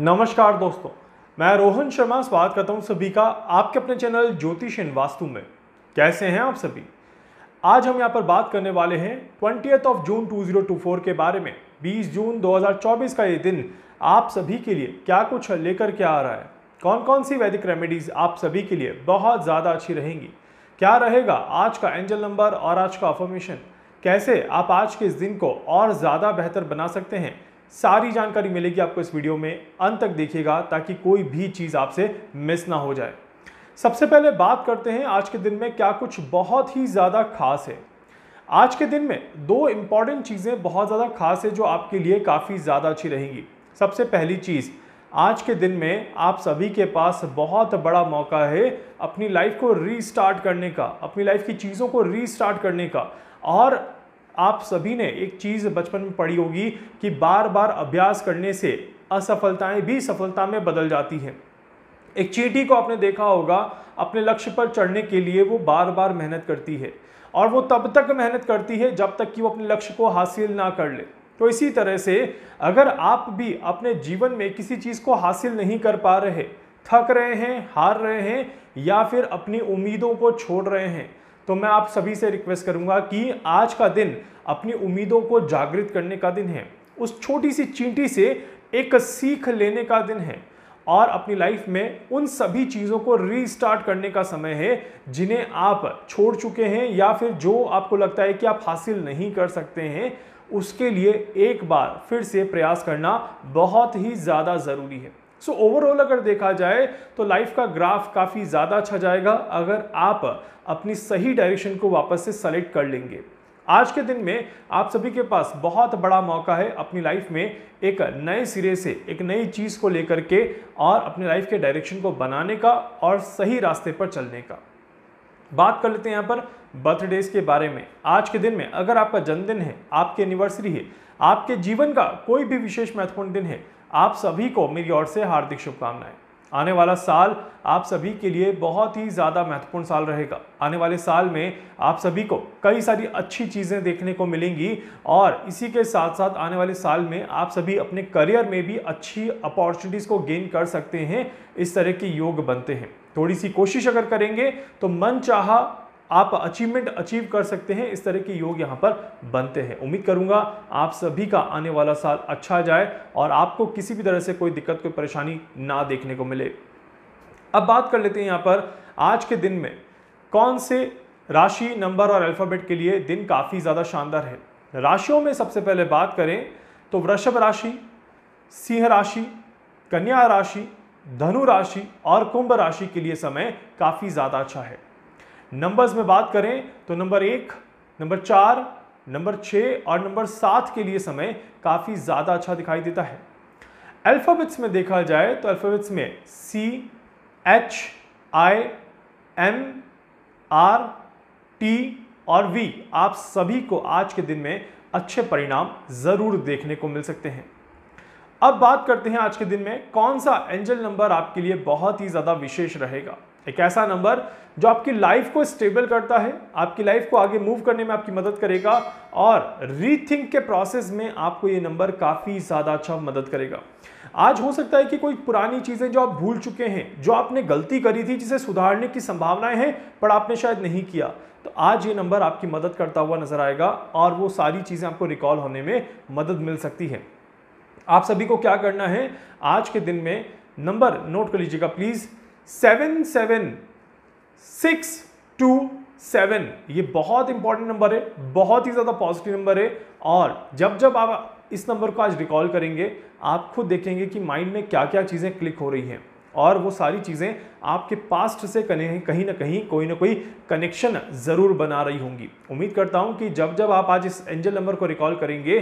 नमस्कार दोस्तों मैं रोहन शर्मा स्वागत करता हूँ सभी का आपके अपने चैनल ज्योतिष इन वास्तु में कैसे हैं आप सभी आज हम यहाँ पर बात करने वाले हैं ट्वेंटी ऑफ जून 2024 के बारे में 20 जून 2024 का ये दिन आप सभी के लिए क्या कुछ लेकर क्या आ रहा है कौन कौन सी वैदिक रेमेडीज आप सभी के लिए बहुत ज़्यादा अच्छी रहेंगी क्या रहेगा आज का एंजल नंबर और आज का अफॉर्मेशन कैसे आप आज के इस दिन को और ज़्यादा बेहतर बना सकते हैं सारी जानकारी मिलेगी आपको इस वीडियो में अंत तक देखिएगा ताकि कोई भी चीज़ आपसे मिस ना हो जाए सबसे पहले बात करते हैं आज के दिन में क्या कुछ बहुत ही ज़्यादा खास है आज के दिन में दो इम्पॉर्टेंट चीज़ें बहुत ज़्यादा खास है जो आपके लिए काफ़ी ज़्यादा अच्छी रहेंगी सबसे पहली चीज़ आज के दिन में आप सभी के पास बहुत बड़ा मौका है अपनी लाइफ को रीस्टार्ट करने का अपनी लाइफ की चीज़ों को रीस्टार्ट करने का और आप सभी ने एक चीज़ बचपन में पढ़ी होगी कि बार बार अभ्यास करने से असफलताएं भी सफलता में बदल जाती हैं एक चीटी को आपने देखा होगा अपने लक्ष्य पर चढ़ने के लिए वो बार बार मेहनत करती है और वो तब तक मेहनत करती है जब तक कि वो अपने लक्ष्य को हासिल ना कर ले तो इसी तरह से अगर आप भी अपने जीवन में किसी चीज़ को हासिल नहीं कर पा रहे थक रहे हैं हार रहे हैं या फिर अपनी उम्मीदों को छोड़ रहे हैं तो मैं आप सभी से रिक्वेस्ट करूंगा कि आज का दिन अपनी उम्मीदों को जागृत करने का दिन है उस छोटी सी चींटी से एक सीख लेने का दिन है और अपनी लाइफ में उन सभी चीज़ों को रीस्टार्ट करने का समय है जिन्हें आप छोड़ चुके हैं या फिर जो आपको लगता है कि आप हासिल नहीं कर सकते हैं उसके लिए एक बार फिर से प्रयास करना बहुत ही ज़्यादा ज़रूरी है सो so, ओवरऑल अगर देखा जाए तो लाइफ का ग्राफ काफ़ी ज़्यादा अच्छा जाएगा अगर आप अपनी सही डायरेक्शन को वापस से सेलेक्ट कर लेंगे आज के दिन में आप सभी के पास बहुत बड़ा मौका है अपनी लाइफ में एक नए सिरे से एक नई चीज़ को लेकर के और अपनी लाइफ के डायरेक्शन को बनाने का और सही रास्ते पर चलने का बात कर लेते हैं यहाँ पर बर्थडेज के बारे में आज के दिन में अगर आपका जन्मदिन है आपकी एनिवर्सरी है आपके जीवन का कोई भी विशेष महत्वपूर्ण दिन है आप सभी को मेरी ओर से हार्दिक शुभकामनाएं आने वाला साल आप सभी के लिए बहुत ही ज़्यादा महत्वपूर्ण साल रहेगा आने वाले साल में आप सभी को कई सारी अच्छी चीज़ें देखने को मिलेंगी और इसी के साथ साथ आने वाले साल में आप सभी अपने करियर में भी अच्छी अपॉर्चुनिटीज़ को गेन कर सकते हैं इस तरह के योग बनते हैं थोड़ी सी कोशिश अगर करेंगे तो मन चाहा आप अचीवमेंट अचीव कर सकते हैं इस तरह के योग यहाँ पर बनते हैं उम्मीद करूंगा आप सभी का आने वाला साल अच्छा जाए और आपको किसी भी तरह से कोई दिक्कत कोई परेशानी ना देखने को मिले अब बात कर लेते हैं यहाँ पर आज के दिन में कौन से राशि नंबर और अल्फ़ाबेट के लिए दिन काफ़ी ज़्यादा शानदार है राशियों में सबसे पहले बात करें तो वृषभ राशि सिंह राशि कन्या राशि धनु राशि और कुंभ राशि के लिए समय काफ़ी ज़्यादा अच्छा है नंबर्स में बात करें तो नंबर एक नंबर चार नंबर छः और नंबर सात के लिए समय काफ़ी ज़्यादा अच्छा दिखाई देता है अल्फ़ाबेट्स में देखा जाए तो अल्फ़ाबेट्स में C H I M R T और वी आप सभी को आज के दिन में अच्छे परिणाम ज़रूर देखने को मिल सकते हैं अब बात करते हैं आज के दिन में कौन सा एंजल नंबर आपके लिए बहुत ही ज़्यादा विशेष रहेगा एक ऐसा नंबर जो आपकी लाइफ को स्टेबल करता है आपकी लाइफ को आगे मूव करने में आपकी मदद करेगा और रीथिंक के प्रोसेस में आपको ये नंबर काफ़ी ज़्यादा अच्छा मदद करेगा आज हो सकता है कि कोई पुरानी चीज़ें जो आप भूल चुके हैं जो आपने गलती करी थी जिसे सुधारने की संभावनाएं हैं पर आपने शायद नहीं किया तो आज ये नंबर आपकी मदद करता हुआ नज़र आएगा और वो सारी चीज़ें आपको रिकॉल होने में मदद मिल सकती है आप सभी को क्या करना है आज के दिन में नंबर नोट कर लीजिएगा please seven seven six two seven ये बहुत इंपॉर्टेंट नंबर है बहुत ही ज़्यादा पॉजिटिव नंबर है और जब जब आप इस नंबर को आज रिकॉल करेंगे आप खुद देखेंगे कि माइंड में क्या क्या चीज़ें क्लिक हो रही हैं और वो सारी चीज़ें आपके पास्ट से कहीं ना कहीं कोई ना कोई कनेक्शन ज़रूर बना रही होंगी उम्मीद करता हूँ कि जब जब आप आज इस एंजल नंबर को रिकॉल करेंगे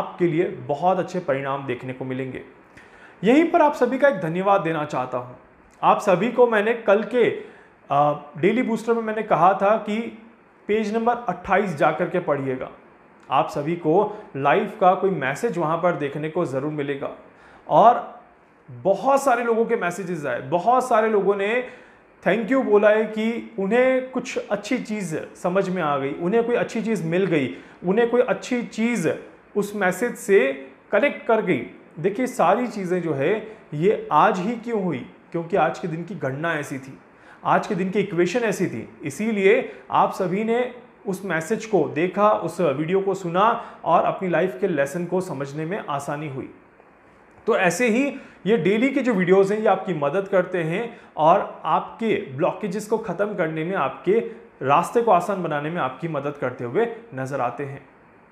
आपके लिए बहुत अच्छे परिणाम देखने को मिलेंगे यहीं पर आप सभी का एक धन्यवाद देना चाहता हूँ आप सभी को मैंने कल के डेली बूस्टर में मैंने कहा था कि पेज नंबर 28 जाकर के पढ़िएगा आप सभी को लाइफ का कोई मैसेज वहाँ पर देखने को ज़रूर मिलेगा और बहुत सारे लोगों के मैसेजेस आए बहुत सारे लोगों ने थैंक यू बोला है कि उन्हें कुछ अच्छी चीज़ समझ में आ गई उन्हें कोई अच्छी चीज़ मिल गई उन्हें कोई अच्छी चीज़ उस मैसेज से कनेक्ट कर गई देखिए सारी चीज़ें जो है ये आज ही क्यों हुई क्योंकि आज के दिन की गणना ऐसी थी आज के दिन की इक्वेशन ऐसी थी इसीलिए आप सभी ने उस मैसेज को देखा उस वीडियो को सुना और अपनी लाइफ के लेसन को समझने में आसानी हुई तो ऐसे ही ये डेली के जो वीडियोस हैं ये आपकी मदद करते हैं और आपके ब्लॉकेजेस को ख़त्म करने में आपके रास्ते को आसान बनाने में आपकी मदद करते हुए नज़र आते हैं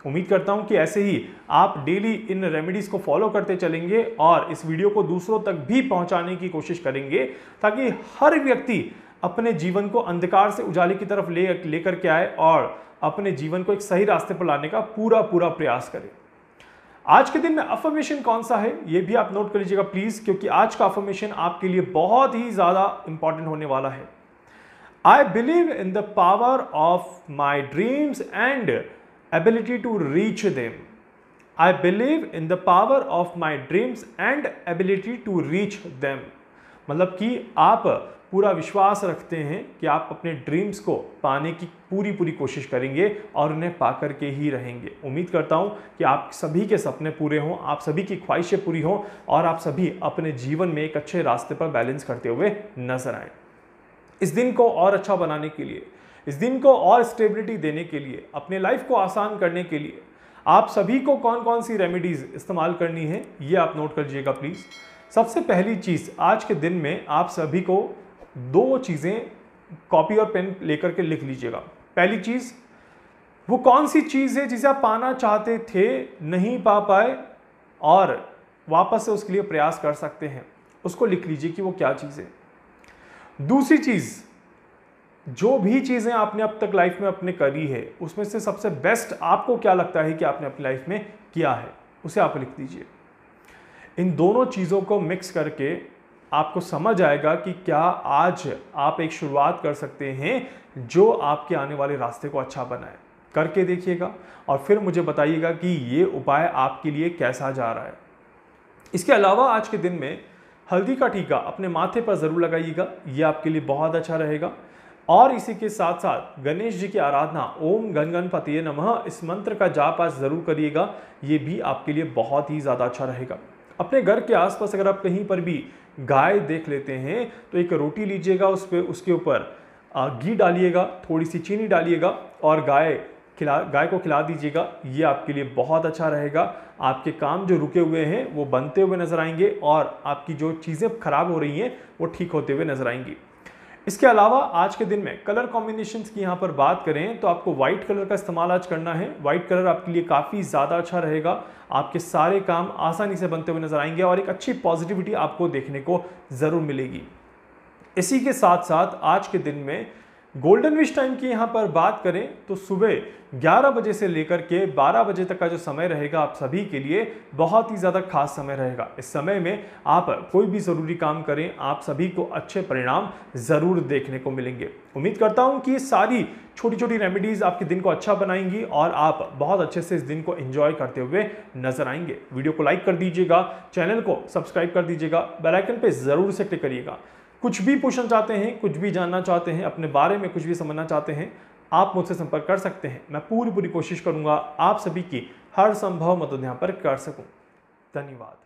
उम्मीद करता हूं कि ऐसे ही आप डेली इन रेमेडीज़ को फॉलो करते चलेंगे और इस वीडियो को दूसरों तक भी पहुंचाने की कोशिश करेंगे ताकि हर व्यक्ति अपने जीवन को अंधकार से उजाले की तरफ ले लेकर के आए और अपने जीवन को एक सही रास्ते पर लाने का पूरा पूरा प्रयास करें आज के दिन में अफर्मेशन कौन सा है ये भी आप नोट कर लीजिएगा प्लीज़ क्योंकि आज का अफर्मेशन आपके लिए बहुत ही ज़्यादा इंपॉर्टेंट होने वाला है I believe in the power of my dreams and ability to reach them. I believe in the power of my dreams and ability to reach them. मतलब कि आप पूरा विश्वास रखते हैं कि आप अपने ड्रीम्स को पाने की पूरी पूरी कोशिश करेंगे और उन्हें पा करके ही रहेंगे उम्मीद करता हूँ कि आप सभी के सपने पूरे हों आप सभी की ख्वाहिशें पूरी हों और आप सभी अपने जीवन में एक अच्छे रास्ते पर बैलेंस करते हुए नजर आएं इस दिन को और अच्छा बनाने के लिए इस दिन को और स्टेबिलिटी देने के लिए अपने लाइफ को आसान करने के लिए आप सभी को कौन कौन सी रेमिडीज़ इस्तेमाल करनी है ये आप नोट कर लीजिएगा प्लीज़ सबसे पहली चीज़ आज के दिन में आप सभी को दो चीज़ें कॉपी और पेन लेकर के लिख लीजिएगा पहली चीज़ वो कौन सी चीज़ है जिसे आप पाना चाहते थे नहीं पा पाए और वापस से उसके लिए प्रयास कर सकते हैं उसको लिख लीजिए कि वो क्या चीज़ है दूसरी चीज़ जो भी चीज़ें आपने अब तक लाइफ में अपने करी है उसमें से सबसे बेस्ट आपको क्या लगता है कि आपने अपनी लाइफ में किया है उसे आप लिख दीजिए इन दोनों चीज़ों को मिक्स करके आपको समझ आएगा कि क्या आज आप एक शुरुआत कर सकते हैं जो आपके आने वाले रास्ते को अच्छा बनाए करके देखिएगा और फिर मुझे बताइएगा कि ये उपाय आपके लिए कैसा जा रहा है इसके अलावा आज के दिन में हल्दी का टीका अपने माथे पर ज़रूर लगाइएगा ये आपके लिए बहुत अच्छा रहेगा और इसी के साथ साथ गणेश जी की आराधना ओम गण गणपति नमः इस मंत्र का जाप आज ज़रूर करिएगा ये भी आपके लिए बहुत ही ज़्यादा अच्छा रहेगा अपने घर के आसपास अगर आप कहीं पर भी गाय देख लेते हैं तो एक रोटी लीजिएगा उस पर उसके ऊपर घी डालिएगा थोड़ी सी चीनी डालिएगा और गाय खिला गाय को खिला दीजिएगा ये आपके लिए बहुत अच्छा रहेगा आपके काम जो रुके हुए हैं वो बनते हुए नज़र आएंगे और आपकी जो चीज़ें खराब हो रही हैं वो ठीक होते हुए नज़र आएंगी इसके अलावा आज के दिन में कलर कॉम्बिनेशन की यहाँ पर बात करें तो आपको व्हाइट कलर का इस्तेमाल आज करना है व्हाइट कलर आपके लिए काफ़ी ज़्यादा अच्छा रहेगा आपके सारे काम आसानी से बनते हुए नजर आएंगे और एक अच्छी पॉजिटिविटी आपको देखने को ज़रूर मिलेगी इसी के साथ साथ आज के दिन में गोल्डन विश टाइम की यहाँ पर बात करें तो सुबह 11 बजे से लेकर के 12 बजे तक का जो समय रहेगा आप सभी के लिए बहुत ही ज़्यादा खास समय रहेगा इस समय में आप कोई भी ज़रूरी काम करें आप सभी को अच्छे परिणाम ज़रूर देखने को मिलेंगे उम्मीद करता हूँ कि सारी छोटी छोटी रेमेडीज़ आपके दिन को अच्छा बनाएंगी और आप बहुत अच्छे से इस दिन को एंजॉय करते हुए नजर आएंगे वीडियो को लाइक कर दीजिएगा चैनल को सब्सक्राइब कर दीजिएगा बेलाइकन पर ज़रूर से क्लिक करिएगा कुछ भी पूछना चाहते हैं कुछ भी जानना चाहते हैं अपने बारे में कुछ भी समझना चाहते हैं आप मुझसे संपर्क कर सकते हैं मैं पूरी पूरी कोशिश करूँगा आप सभी की हर संभव मदद यहाँ पर कर सकूँ धन्यवाद